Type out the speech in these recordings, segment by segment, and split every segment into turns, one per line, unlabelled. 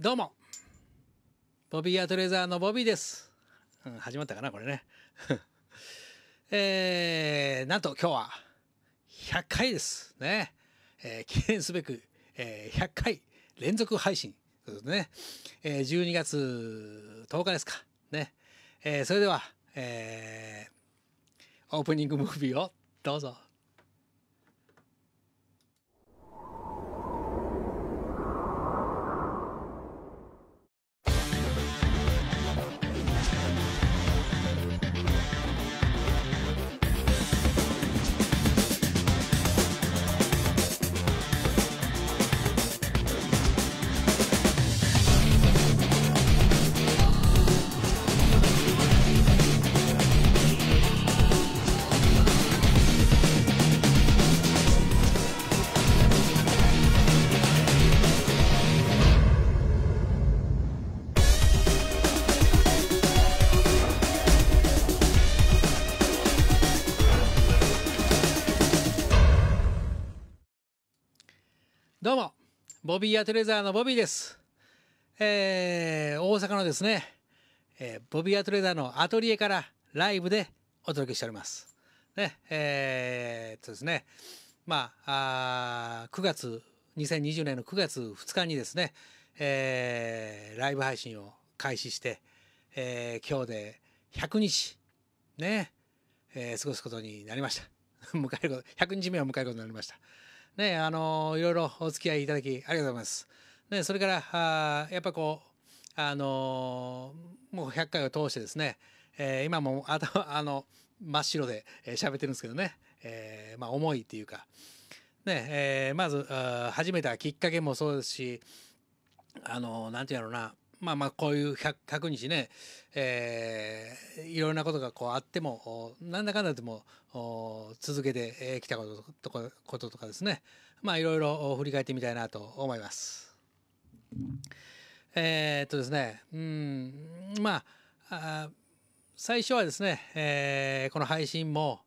どうもボビーアトレザーのボビーです、うん、始まったかなこれね えー、なんと今日は100回ですね、えー、記念すべく、えー、100回連続配信ね、えー、12月10日ですかね、えー、それでは、えー、オープニングムービーをどうぞ。ボビー・アトレザーのボビーです。えー、大阪のですね、えー、ボビー・アトレザーのアトリエからライブでお届けしております。ね、えー、っとですね、まあ、あ9月、2020年の9月2日にですね、えー、ライブ配信を開始して、えー、今日で100日、ね、えー、過ごすことになりました。迎えること、100日目を迎えることになりました。ね、あのいろいろお付き合いいただきありがとうございます。ね、それから、あやっぱこう、あのもう100回を通してですね、えー、今も頭、あの、真っ白で喋、えー、ってるんですけどね、えー、まあ、思いっていうか、ね、えー、まず、初めてはきっかけもそうですし、あのなんていうやろうな、まあまあこういう 100, 100日ね、えー、いろんなことがこうあってもなんだかんだでも続けてきたこととかこととかですねまあいろいろ振り返ってみたいなと思います。えー、っとですねうんまあ最初はですね、えー、この配信も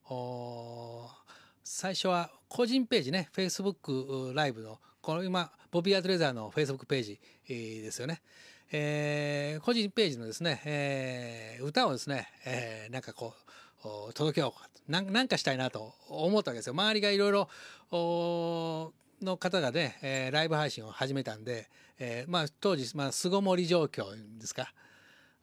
最初は個人ページね Facebook ライブのこの今ボビー・アトレザーの Facebook ページですよね。えー、個人ページのですね、えー、歌をですね、えー、なんかこう、届けようかな、なんかしたいなと思ったわけですよ。周りがいろいろ、の方がね、えー、ライブ配信を始めたんで、えー、まあ当時、まあ巣ごもり状況ですか。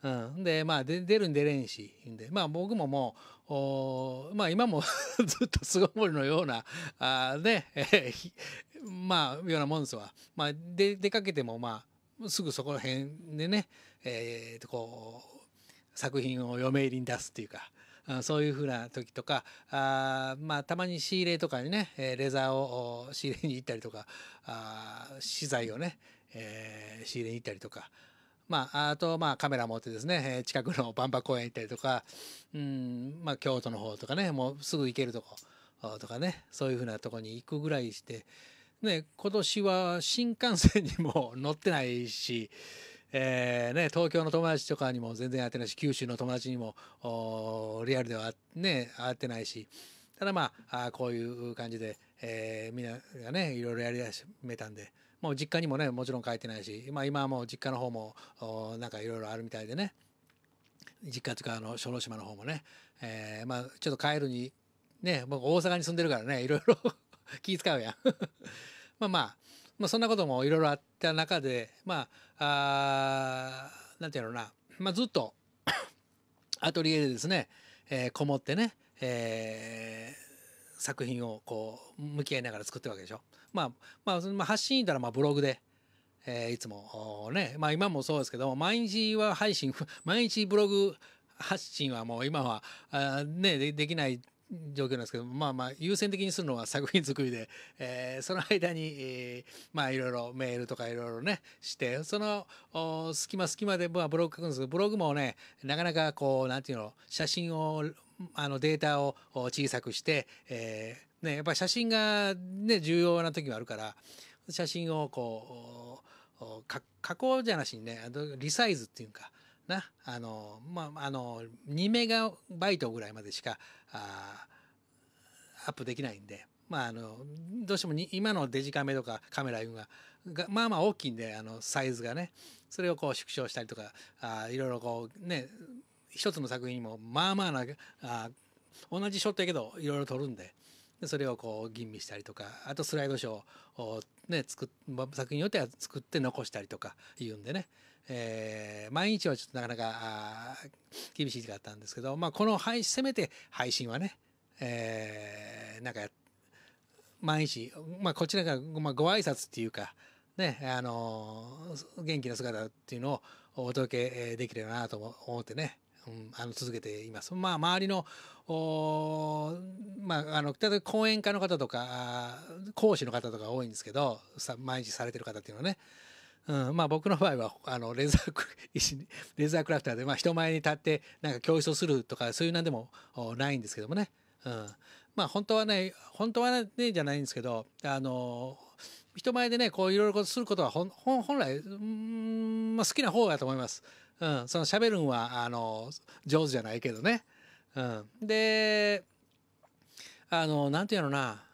うん。で、まあで、出るん出れんし、で、まあ僕ももう、おまあ今も ずっと巣ごもりのような、あね、えー、まあ、ようなもんですわ。まあ、で、出かけてもまあ、すぐそこら辺でね、えー、とこう作品を嫁入りに出すっていうか。そういうふうな時とか、あまあ、たまに仕入れとかにね、レザーを仕入れに行ったりとか、あ資材をね、えー、仕入れに行ったりとか、まあ、あと、まあ、カメラ持ってですね、近くの万博公園行ったりとか、うん、まあ、京都の方とかね、もうすぐ行けるとことかね、そういうふうなとこに行くぐらいして、ね、今年は新幹線にも乗ってないし、えーね、東京の友達とかにも全然会ってないし九州の友達にもリアルでは、ね、会ってないしただまああこういう感じで、えー、みんながねいろいろやり始めたんでもう実家にもねもちろん帰ってないし、まあ、今はもう実家の方もなんかいろいろあるみたいでね実家とかあの小豆島の方もね、えーまあ、ちょっと帰るにね僕大阪に住んでるからねいろいろ 気使うやん まあまあ、まあ、そんなこともいろいろあった中で、まあ、あなんていうのな、まあずっと アトリエでですね、えー、こもってね、えー、作品をこう向き合いながら作ってるわけでしょ。まあ、まあ、まあ、発信いたらまあブログで、えー、いつもね、まあ今もそうですけど、毎日は配信、毎日ブログ発信はもう今はあねで、できない状況なんですけどまあまあ優先的にするのは作品作りで、えー、その間に、えー、まあいろいろメールとかいろいろねしてその隙間隙間で、まあ、ブログ書くんですけどブログもねなかなかこうなんていうの写真をあのデータを小さくして、えーね、やっぱり写真が、ね、重要な時もあるから写真をこう加工じゃなしにねリサイズっていうかな、あの、まあ、あの、2メガバイトぐらいまでしか、あアップできないんで、まあ、あの、どうしてもに今のデジカメとかカメラいうが、まあまあ大きいんで、あの、サイズがね、それをこう縮小したりとか、あいろいろこう、ね、一つの作品にも、まあまあな、あ同じショットやけど、いろいろ撮るんで、でそれをこう吟味したりとかあとスライドショーを、ね、作作品によっては作って残したりとかいうんでねえー、毎日はちょっとなかなか厳しい時があったんですけど、まあ、この配せめて配信はね、えー、なんか毎日、まあ、こちらが、まあ、ご挨拶っていうか、ね、あのー、元気な姿っていうのをお届けできればなと思ってね、うん、あの続けています。まあ、周りの、まあ、あの、例えば講演家の方とか、講師の方とか多いんですけど、さ毎日されてる方っていうのはね、うんまあ、僕の場合はあのレザー レーザークラフターで、まあ、人前に立ってなんか教室をするとかそういうなんでもないんですけどもね、うん、まあ本当はね本当はねじゃないんですけどあの人前でねこういろいろすることは本来、うんまあ、好きな方だと思います。うん、その喋るんはあの上手じゃないけどね。うん、であのなんていうのな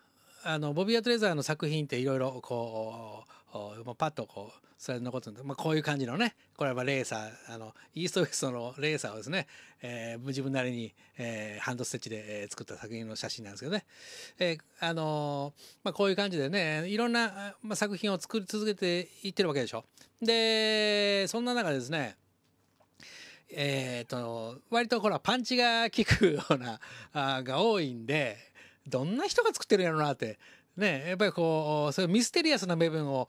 あのボビー・アトレザーの作品っていろいろこうパッとこうそれ残ってるんで、まあ、こういう感じのねこれはレーサーあのイーストウエストのレーサーをですね、えー、自分なりに、えー、ハンドステッチで、え作った作品の写真なんですけどね、えー、あのー、まあ、こういう感じでねいろんな、まあ、作品を作り続けていってるわけでしょ。でそんな中ですねえっ、と割とほらパンチが効くようなあが多いんでどんな人が作ってるんやろうなってね、やっぱりこう、そういうミステリアスな部分を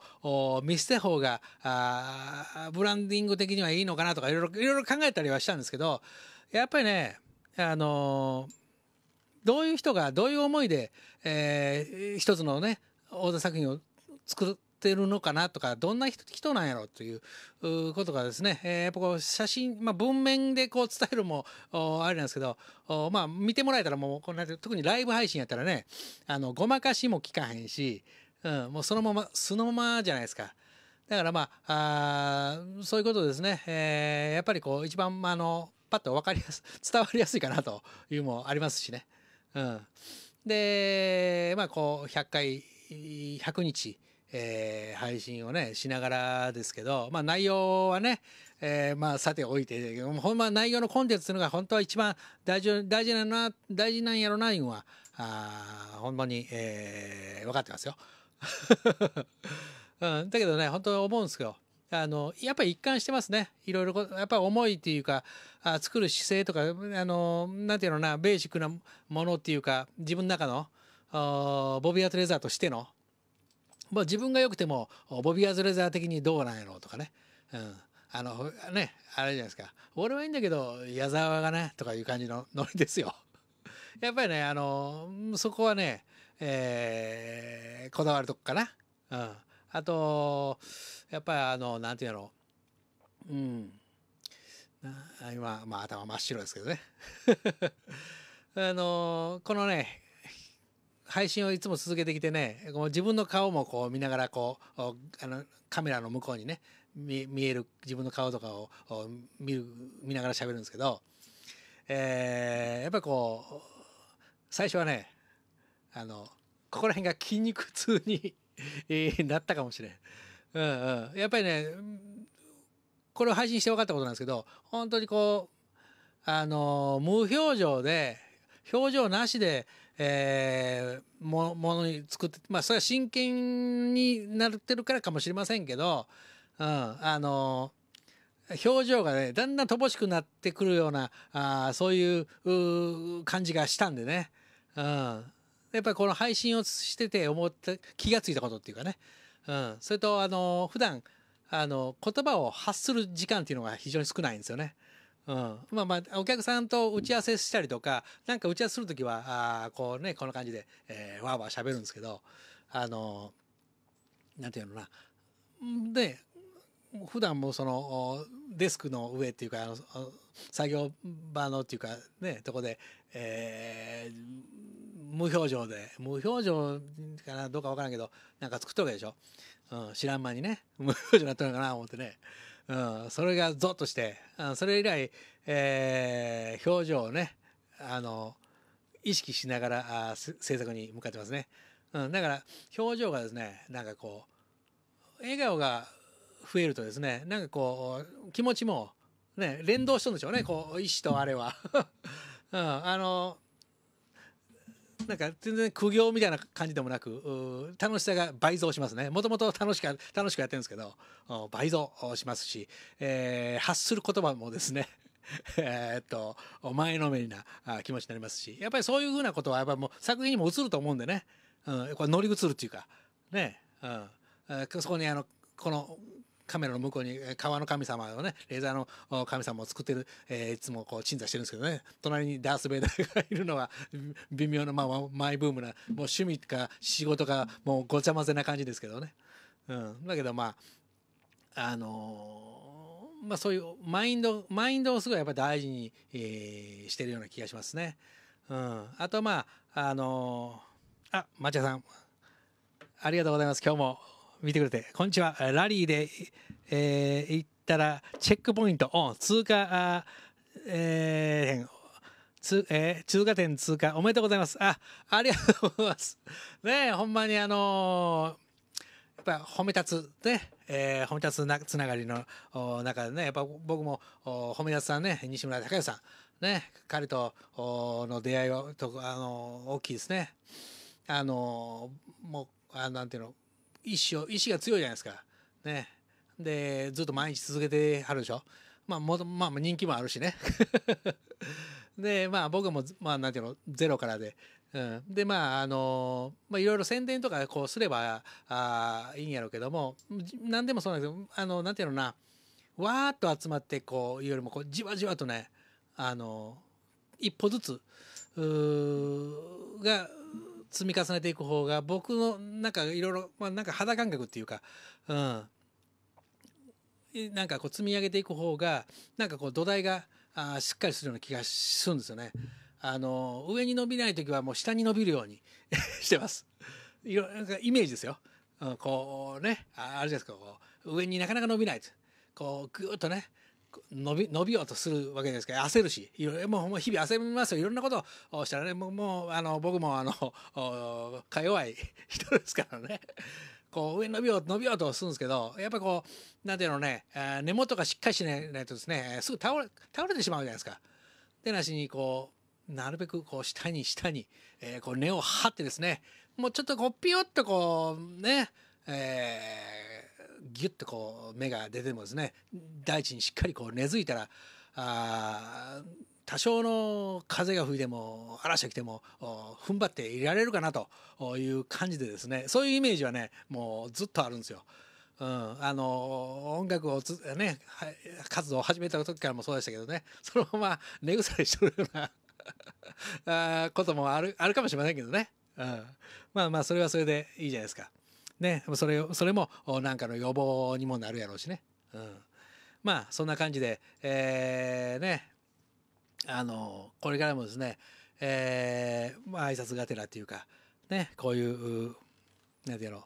見せた方が、あブランディング的にはいいのかなとか、いろいろ、いろいろ考えたりはしたんですけど、やっぱりね、あのどういう人が、どういう思いで、えー、一つのね、大田作品を作る、ってるのかなとかどんな人なんやろということがですね、えー、やっぱこう写真、まあ、文面でこう伝えるもあれなんですけどまあ見てもらえたらもうこんな特にライブ配信やったらねあのごまかしも聞かへんし、うん、もうそのままそのままじゃないですか。だからまあそういうことですね、えー、やっぱりこう一番、まあのパッと分かりやす 伝わりやすいかなというもありますしね。うん、でまあこう100回100日えー、配信をねしながらですけど、まあ、内容はね、えー、まあさておいてほんま内容のコンテンツいうのが本当は一番大事大事なな大事なんやろないんはあほんまに、えー、分かってますよ。うん、だけどね本当思うんですけどあのやっぱり一貫してますねいろいろやっぱり思いっていうかあ作る姿勢とかあのなんていうのなベーシックなものっていうか自分の中のボビーアトレザーとしてのまあ、自分が良くてもボビー・アズレザー的にどうなんやろうとかね、うん、あのねあれじゃないですか俺はいいんだけど矢沢がねとかいう感じのノリですよ。やっぱりねあのそこはね、えー、こだわるとこかな。うん、あとやっぱりあのなんていうのうん今、まあ、頭真っ白ですけどね。あのこのね配信をいつも続けてきてね自分の顔もこう見ながらこうあのカメラの向こうにね見える自分の顔とかを見る見ながら喋るんですけど、えー、やっぱこう最初はねあのここら辺が筋肉痛に なったかもしれん。うんうん、やっぱりねこれを配信して分かったことなんですけど本当にこうあの無表情で表情なしで、えー、もものに作って、まあ、それは真剣になってるからかもしれませんけど、うん、あの表情がね、だんだん乏しくなってくるような、あそういうう感じがしたんでね。うん。やっぱりこの配信をしてて思った、気がついたことっていうかね。うん。それと、あの普段、あの、言葉を発する時間っていうのが非常に少ないんですよね。うん、まあまあお客さんと打ち合わせしたりとかなんか打ち合わせする時はあこうねこんな感じで、えー、わーわーべるんですけどあのなんていうのなで普段もそのデスクの上っていうか作業場のっていうかねとこで、えー、無表情で無表情かなどうか分からんけどなんか作っとるわけでしょ、うん、知らん間にね無表情になってるかな思ってねうん、それがゾッとして、うん、それ以来、えー、表情をね、あの、意識しながらあ制作に向かってますね。うん、だから表情がですね、なんかこう、笑顔が増えるとですね、なんかこう、気持ちも、ね、連動しとるんでしょうね、こう、意志とあれは。うん、あの、なんか全然苦行みたいな感じでもなく楽しさが倍増しますねもともと楽しく楽しくやってるんですけど倍増しますし、えー、発する言葉もですね えっと前のめりな気持ちになりますしやっぱりそういうふうなことはやっぱもう作品にも映ると思うんでね、うん、これ乗り移るっていうかね、うん、そこにあのこのカメラの向こうに川の神様のねレーザーの神様を作ってる、えー、いつもこう鎮座してるんですけどね隣にダース・ベイダーがいるのは微妙な、まあ、マイブームなもう趣味か仕事かもうごちゃ混ぜな感じですけどね、うん、だけどまああのー、まあ、そういうマインドマインドをすごいやっぱり大事に、えー、してるような気がしますね。うん、あとまああのー、あ町屋さんありがとうございます今日も見てくれて、こんにちは。ラリーで、えー、行ったら、チェックポイントオン、通過、えー、つえー、通過点通過、おめでとうございます。あ、ありがとうございます。ねほんまにあのー、やっぱ褒め立つ、ね、えー、褒め立つなつながりの中でね、やっぱ僕も褒め立つさんね、西村孝之さん、ね、彼との出会いはとあの大きいですね。あのもうあなんていうの意志を意志が強いじゃないですかねでずっと毎日続けてはるでしょまあもまあ人気もあるしね でまあ僕もまあなんていうのゼロからで、うん、でまああのまあいろいろ宣伝とかこうすればあいいんやろうけども何でもそうなんですけどあのなんていうのなわーっと集まってこういうよりもこうじわじわとねあの一歩ずつが積み重ねていく方が僕のなんかいろいろ、まあ、なんか肌感覚っていうか、うん、なんかこう積み上げていく方がなんかこう土台があしっかりするような気がするんですよね。あの上に伸びない時はもう下に伸びるように してます。いろなんかイメージですよ。うん、こうねああれですかこう上になかなか伸びないこうぐっとね伸び、伸びようとするわけですから、焦るし、いろいろ、もう日々焦りますよ。いろんなことをしたらね、もう、もうあの、僕もあの、か弱い 人ですからね。こう、上伸びよう、伸びようとするんですけど、やっぱこう、なんていうのね、根元がしっかりしないとですね、すぐ倒れ、倒れてしまうじゃないですか。でなしに、こう、なるべくこう、下に下に、えー、こう、根を張ってですね、もうちょっとこう、ピヨッとこう、ね、えーギュッとこう芽が出てもですね大地にしっかりこう根付いたらあ多少の風が吹いても嵐が来ても踏ん張っていられるかなという感じでですねそういうイメージはねもうずっとあるんですよ。うん、あの音楽をつ、ね、活動を始めた時からもそうでしたけどねそのまま根腐れしてるような あこともあるあるかもしれませんけどね、うん、まあまあそれはそれでいいじゃないですか。ね、それそれもなんかの予防にもなるやろうしね。うん、まあそんな感じで、えー、ねあのこれからもですね、えー、まあ挨拶がてらっていうか、ね、こういう何て言う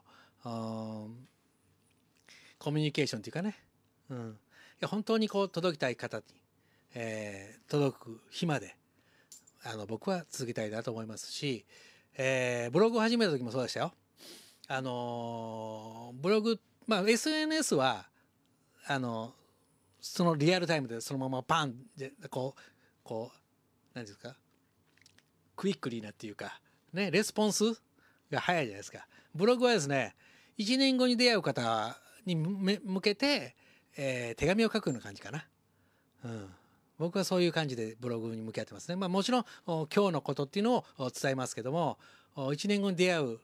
のコミュニケーションっていうかね、うん、いや本当にこう届きたい方に、えー、届く日まであの僕は続けたいなと思いますし、えー、ブログを始めた時もそうでしたよ。あのブログ、まあ、SNS はあのそのリアルタイムでそのままパンでこうこう何ですかクイックリーなっていうか、ね、レスポンスが早いじゃないですか。ブログはですね1年後に出会う方に向けて、えー、手紙を書くような感じかな。うん僕はそういう感じでブログに向き合ってますね。まあもちろん今日のことっていうのを伝えますけども、1年後に出会う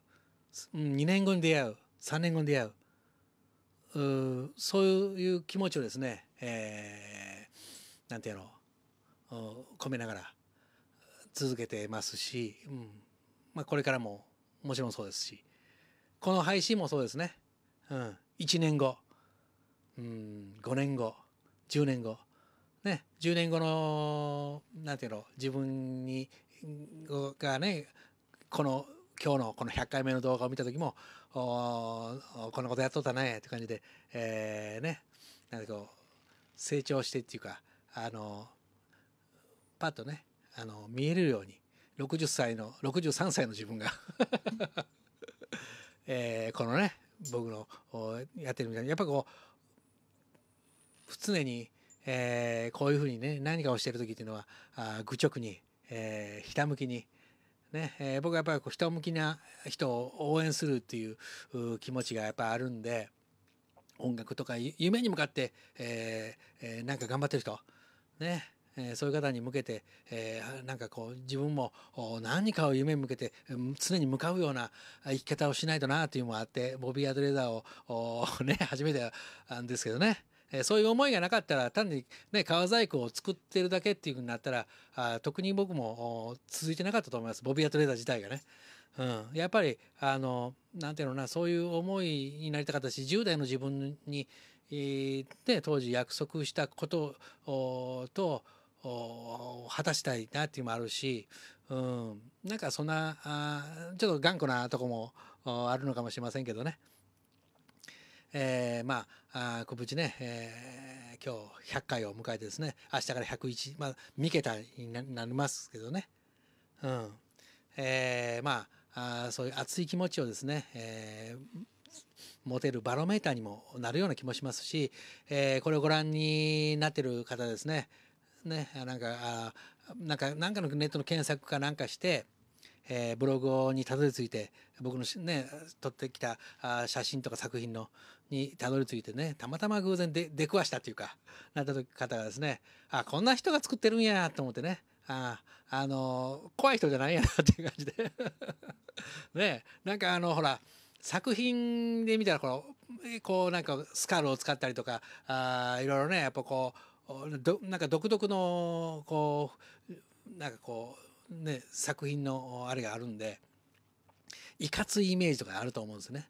2年後に出会う3年後に出会ううそういう気持ちをですね、えー、なんていうの込めながら続けてますし、うんまあ、これからももちろんそうですしこの配信もそうですね、うん、1年後、うん、5年後10年後ね、10年後の、なんていうの、自分に、がね、この今日のこの100回目の動画を見た時も「こんなことやっとったね」って感じで、えー、ねなんかこう成長してっていうかあのパッとねあの見えるように60歳の63歳の自分が えー、このね僕のやってるみたいにやっぱこう常に、えー、こういうふうにね何かをしてる時っていうのはあ愚直に、えー、ひたむきに、ねえー、僕はやっぱりこう人向きな人を応援するっていう気持ちがやっぱあるんで音楽とか夢に向かって、えーえー、なんか頑張ってる人ねえそういう方に向けて、えー、なんかこう自分も何かを夢に向けて常に向かうような生き方をしないとなというのもあってボビー・アドレザーをね始めたんですけどね。えー、そういう思いがなかったら単にね革細工を作ってるだけっていうふうになったらあ特に僕も続いてなかったと思いますボビアトレーダー自体がね。うん、やっぱりあのなんていうのなそういう思いになりたかったし10代の自分に、えー、で当時約束したことと果たしたいなっていうのもあるし、うん、なんかそんなあちょっと頑固なとこもあるのかもしれませんけどね。えー、まあ無事ね、えー、今日100回を迎えてですね明日から101まあ3桁になりますけどねうんえー、まああそういう熱い気持ちをですね、えー持てるバロメーターにもなるような気もしますし、えー、これをご覧になってる方ですねねなんかあなんかなんかのネットの検索かなんかしてえブログにたどり着いて僕の、ね、撮ってきた写真とか作品のにたどり着いてねたまたま偶然で出くわしたというかなった時方がですねあこんな人が作ってるんやと思ってねああの怖い人じゃないやなっていう感じで ねなんかあのほら作品で見たらこのこうなんかスカルを使ったりとかあいろいろねやっぱこうどなんか独特のこうなんかこうね、作品のあれがあるんでいかついイメージとかあると思うんですね。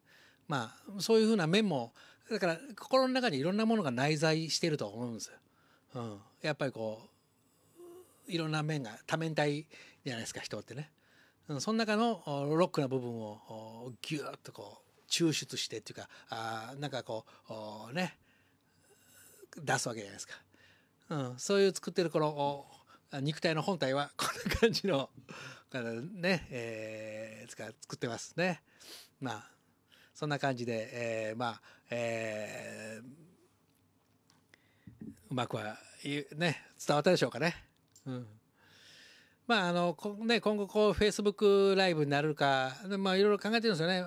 まあそういうふうな面もだから心の中にいろんなものが内在してると思うんですうん、やっぱりこういろんな面が多面体じゃないですか人ってね。うん、その中のロックな部分をギューッとこう抽出してっていうかあなんかこうね出すわけじゃないですか。うん、そういう作ってるこの肉体の本体はこんな感じの体ね、えー、作ってますね。まあそんな感じで、えー、まあ、えー、うまくはね伝わったでしょうかね。うんまああのね、今後こうフェイスブックライブになるか、まあ、いろいろ考えてるんですよね、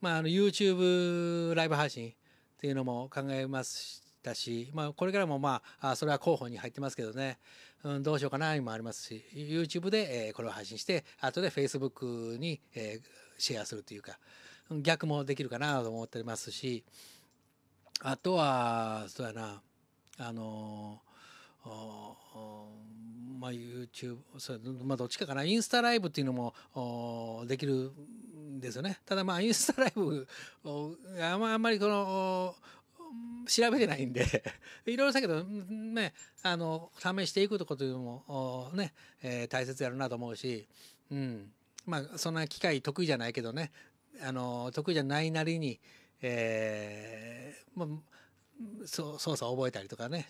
まあ、あの YouTube ライブ配信っていうのも考えましたし、まあ、これからも、まああ、それは候補に入ってますけどね、うん、どうしようかなもありますし YouTube で、えー、これを配信して後で Facebook に、えー、シェアするというか逆もできるかなと思っておりますしあとはそうやなあのー、まあ YouTube そまあ、どっちかかなインスタライブっていうのもできるんですよねただまあインスタライブあんまりこの調べてないんで いろいろだけどねあの試していくとこというもね、えー、大切やるなと思うし、うん、まあそんな機会得意じゃないけどねあの得意じゃないなりに、えーまあ、そう操作を覚えたりとかね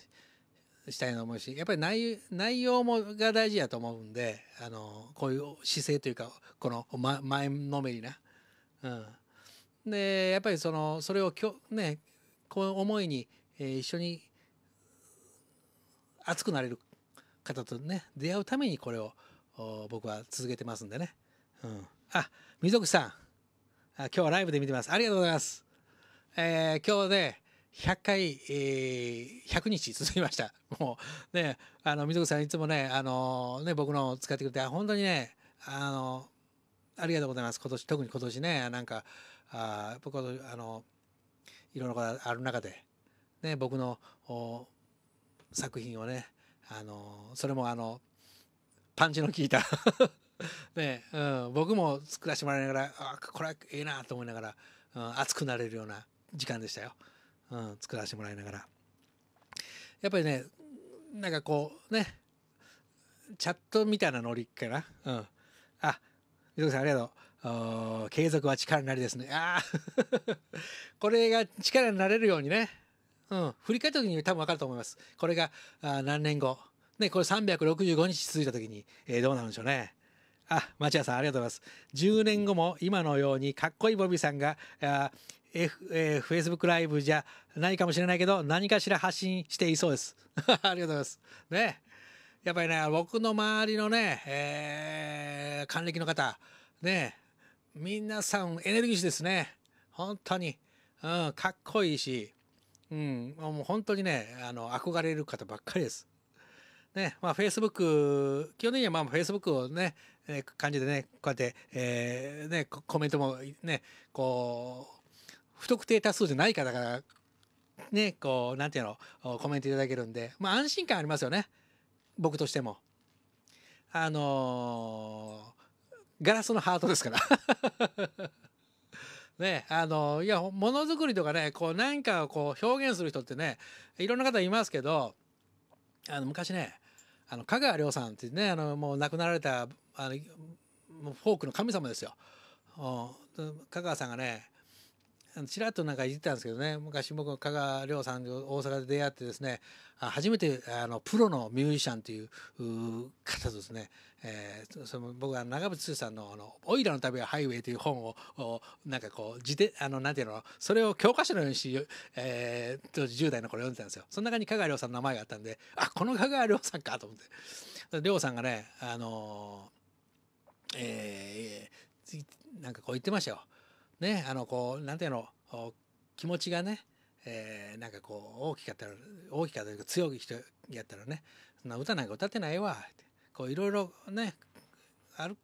したいと思うしやっぱり内内容もが大事やと思うんであのこういう姿勢というかこの、前のめりな。うん、でやっぱりそのそれをきょ、ね、この思いに、えー、一緒に熱くなれる方とね出会うためにこれを僕は続けてますんでね、うん、あ溝口さんあ今日はライブで見てますありがとうございます、えー、今日ね100回、えー、100日続きましたもうねあの溝口さんいつもね,、あのね僕の使ってくれて本当にねあのありがとうございます今年特に今年ねなんかあ僕はあのいろいろある中で、ね、僕の作品をねあのそれもあのパンチの効いた ね、うん、僕も作らせてもらいながらあこれはええなと思いながら、うん、熱くなれるような時間でしたよ、うん、作らせてもらいながらやっぱりねなんかこうねチャットみたいなノリっかなうんあみどさんありがとう継続は力なりですね。ああ これが力になれるようにね。うん。振り返った時に多分わかると思います。これがあ何年後。ね、これ365日続いた時に、えー、どうなるんでしょうね。あ、町屋さんありがとうございます。10年後も今のようにかっこいいボビーさんが、あ F えー、Facebook ライブじゃないかもしれないけど、何かしら発信していそうです。ありがとうございます。ね。やっぱりね、僕の周りのね、えー、還暦の方、ね、皆さんエネルギッシュですね。本当に。うん、かっこいいし、うん、もう本当にね、あの、憧れる方ばっかりです。ね、まあ、Facebook、基本的にはまあ、Facebook をね、えー、感じでね、こうやって、えー、ね、コメントもね、こう、不特定多数じゃない方から、ね、こう、なんていうの、コメントいただけるんで、まあ、安心感ありますよね。僕としても。あのガラスのハートですから ね、あの、いや、ものづくりとかね、こう、何かをこう、表現する人ってね、いろんな方いますけど、あの、昔ね、あの、香川亮さんってね、あの、もう亡くなられた、あの、フォークの神様ですよ。香川さんがね、ちらっとなんか言ってたんですけどね昔僕加賀亮さんと大阪で出会ってですね初めてあのプロのミュージシャンという方とですね、えー、その僕は長渕剛さんのあの「オイラの旅はハイウェイ」という本をなんかこう自転あのなんていうのそれを教科書のようにし、えー、当時10代の頃読んでたんですよその中に加賀亮さんの名前があったんであこの加賀亮さんかと思って亮さんがねあのー、えー、なんかこう言ってましたよねあのこうなんていうの気持ちがね、えー、なんかこう大きかったら大きかったら強い人やったらねそんな歌なんか歌ってないわってこういろいろねある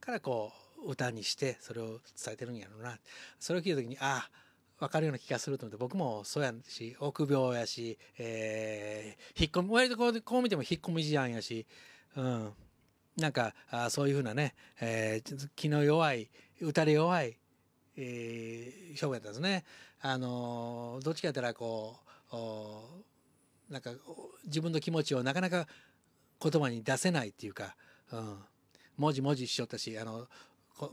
からこう歌にしてそれを伝えてるんやろうなそれを聞いた時にああ分かるような気がすると思って僕もそうやし臆病やし、えー、引っ込み割とこうこう見ても引っ込み思案やし、うん、なんかあそういうふうなね、えー、気の弱い打たれ弱いえ勝負やったんですね。あのどっちかやったらこうなんか自分の気持ちをなかなか言葉に出せないっていうか、うん、文字文字しよったしあの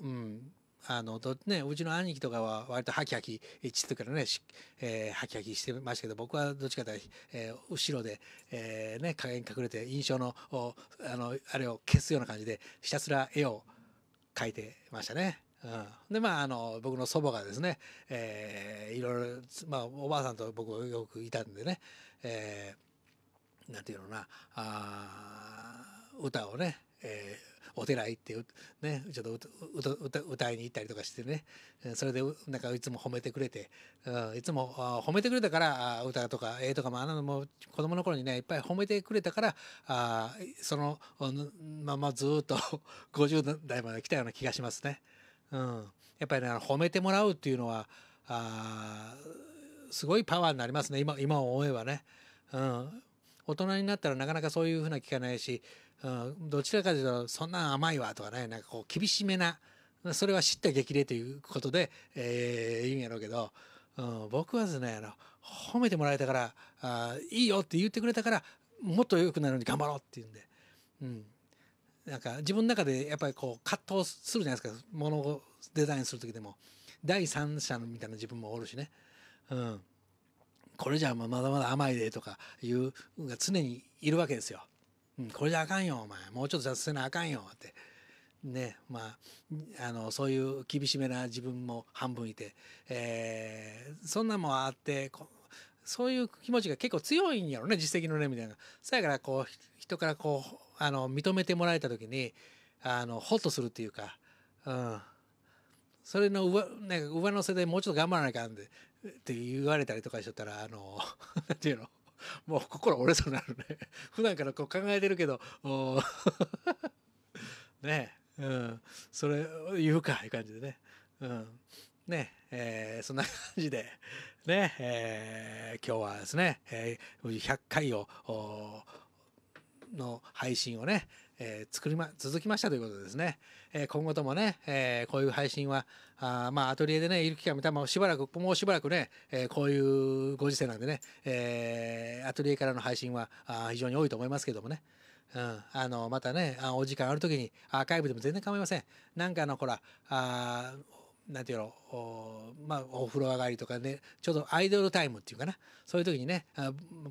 うん、あのとね、うちの兄貴とかは割とハキハキちっとからね、えー、ハキハキしてましたけど僕はどっちかというと、えー、後ろで、えー、ね、影に隠れて印象のあのあれを消すような感じでひたすら絵を描いてましたね。うん、でまああの僕の祖母がですね、えー、いろいろ、まあ、おばあさんと僕よくいたんでね、えー、なんていうのなあ歌をね、えー、お寺行ってね、ちょっと歌歌いに行ったりとかしてねそれでなんかいつも褒めてくれて、うん、いつも褒めてくれたから歌とか絵とかもあのも子供の頃にねいっぱい褒めてくれたからあそのままずっと50 代まで来たような気がしますね。うん、やっぱり、ね、褒めてもらうっていうのはあすごいパワーになりますね今今思えばね、うん、大人になったらなかなかそういうふうな聞かないし、うん、どちらかというとそんなん甘いわとかねなんかこう厳しめなそれは知った激励ということで、えー、いいんやろうけど、うん、僕はですねあの褒めてもらえたからあいいよって言ってくれたからもっと良くなるうに頑張ろうっていうんで、うん、なんか自分の中でやっぱりこう葛藤するじゃないですかものをデザインする時でも第三者みたいな自分もおるしね、うん、これじゃまだまだ甘いでとかいうが常にいるわけですよ、うん、これじゃあかんよお前もうちょっとさせなあかんよってねまああのそういう厳しめな自分も半分いて、えー、そんなもんあってそういう気持ちが結構強いんやろね実績のねみたいな。そやからこう人からこうあの認めてもらえた時にあのホッとするっていうか、うん、それの上なんか上乗せでもうちょっと頑張らないかんでって言われたりとかしゃったらあの何 て言うのもう心折れそうになるね 普段からこう考えてるけど ねえ、うん、それ言うかいう感じでね、うん、ねえー、そんな感じでねえー、今日はですね、えー、100回をの配信をね、えー、作りま、続きましたということですね。えー、今後ともね、えー、こういう配信は、あまあ、アトリエでね、いる期間も多分しばらく、もうしばらくね、えこういうご時世なんでね、えアトリエからの配信はあ非常に多いと思いますけどもね。うん、あの、またね、あお時間ある時に、アーカイブでも全然構いません。なんかあの、ほら、あなんていうのまあお風呂上がりとかねちょうどアイドルタイムっていうかなそういう時にね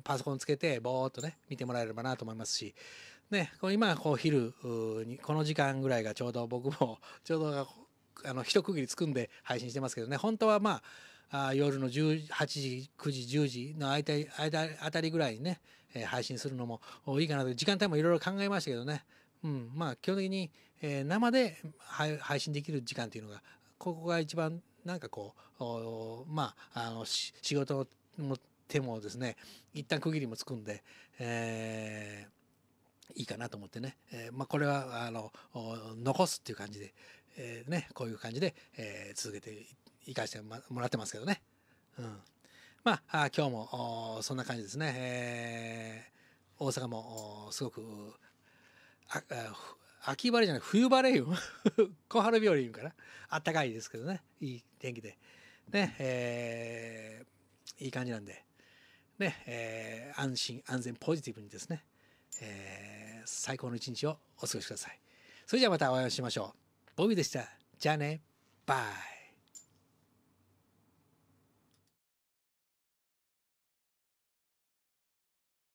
パソコンつけてぼーっとね見てもらえればなと思いますしね今こう昼にこの時間ぐらいがちょうど僕も ちょうどあの一区切りつくんで配信してますけどね本当はまああ夜の1 8時9時10時の間間あたりぐらいにね、配信するのもいいかなと時間帯もいろいろ考えましたけどね、うん、まあ基本的に、えー、生で配信できる時間っていうのがここが一番なんかこうまああの仕事の手もですね一旦区切りもつくんで、えー、いいかなと思ってね、えー、まあ、これはあの残すっていう感じで、えー、ね、こういう感じで、え続けていかせてもらってますけどね。うん、まあ今日もそんな感じですね。え大阪もすごくああ秋晴れじゃない冬晴れよ 小春日和言うからあったかいですけどねいい天気でねえー、いい感じなんでねえー、安心安全ポジティブにですね、えー、最高の一日をお過ごしくださいそれじゃあまたお会いしましょうボビーでしたじゃあねバイ